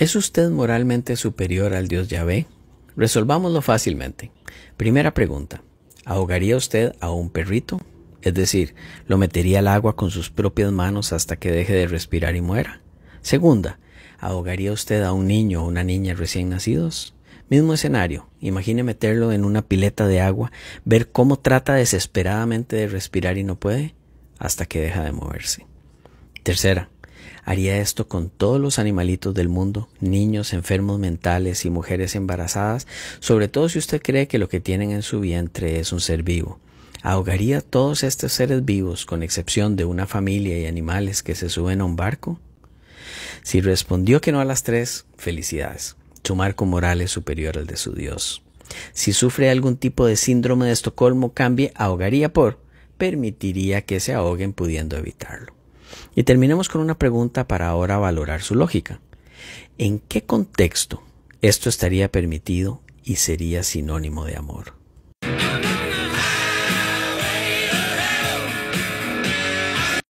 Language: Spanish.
¿Es usted moralmente superior al Dios Yahvé? Resolvámoslo fácilmente. Primera pregunta. ¿Ahogaría usted a un perrito? Es decir, ¿lo metería al agua con sus propias manos hasta que deje de respirar y muera? Segunda, ¿ahogaría usted a un niño o una niña recién nacidos? Mismo escenario, imagine meterlo en una pileta de agua, ver cómo trata desesperadamente de respirar y no puede, hasta que deja de moverse. Tercera, Haría esto con todos los animalitos del mundo, niños, enfermos mentales y mujeres embarazadas, sobre todo si usted cree que lo que tienen en su vientre es un ser vivo. ¿Ahogaría todos estos seres vivos, con excepción de una familia y animales que se suben a un barco? Si respondió que no a las tres, felicidades. Su marco moral es superior al de su Dios. Si sufre algún tipo de síndrome de Estocolmo, cambie ahogaría por permitiría que se ahoguen pudiendo evitarlo. Y terminemos con una pregunta para ahora valorar su lógica. ¿En qué contexto esto estaría permitido y sería sinónimo de amor?